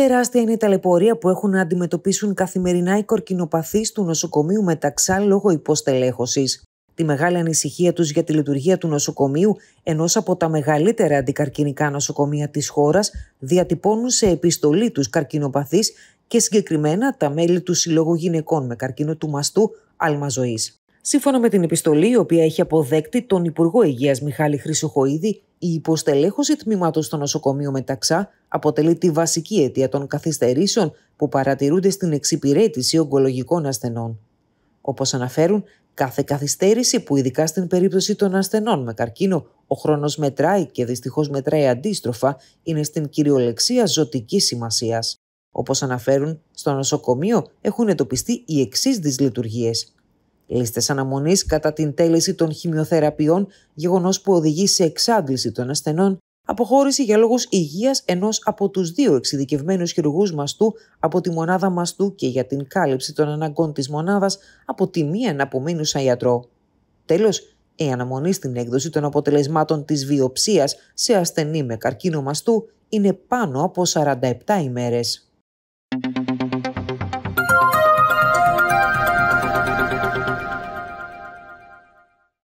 Τεράστια είναι η ταλαιπωρία που έχουν να αντιμετωπίσουν καθημερινά οι κορκινοπαθείς του νοσοκομείου Μεταξά λόγω υποστελέχωσης. Τη μεγάλη ανησυχία τους για τη λειτουργία του νοσοκομείου, ενός από τα μεγαλύτερα αντικαρκυνικά νοσοκομεία της χώρας, διατυπώνουν σε επιστολή τους καρκινοπαθείς και συγκεκριμένα τα μέλη του Συλλόγου Γυναικών με καρκίνο του μαστού Άλμα ζωή. Σύμφωνα με την επιστολή, η οποία έχει αποδέκτη τον Υπουργό Υγείας Μιχάλη Χρυσοχοίδη, η υποστελέχωση τμήματος στο νοσοκομείο Μεταξά αποτελεί τη βασική αιτία των καθυστερήσεων που παρατηρούνται στην εξυπηρέτηση ογκολογικών ασθενών. Όπως αναφέρουν, κάθε καθυστέρηση που ειδικά στην περίπτωση των ασθενών με καρκίνο ο χρόνος μετράει και δυστυχώς μετράει αντίστροφα είναι στην κυριολεξία ζωτική σημασίας. Όπως αναφέρουν, στο νοσοκομείο έχουν εντοπιστεί οι εξής δυσλειτουργίες. Λίστες αναμονής κατά την τέλεση των χημειοθεραπείων, γεγονός που οδηγεί σε εξάντληση των ασθενών, αποχώρησε για λόγους υγείας ενός από τους δύο εξειδικευμένους χειρουργούς μαστού από τη μονάδα μαστού και για την κάλυψη των αναγκών της μονάδας από τη μία απομείνουσα ιατρό. Τέλος, η αναμονή στην έκδοση των αποτελεσμάτων της βιοψίας σε ασθενή με καρκίνο μαστού είναι πάνω από 47 ημέρες.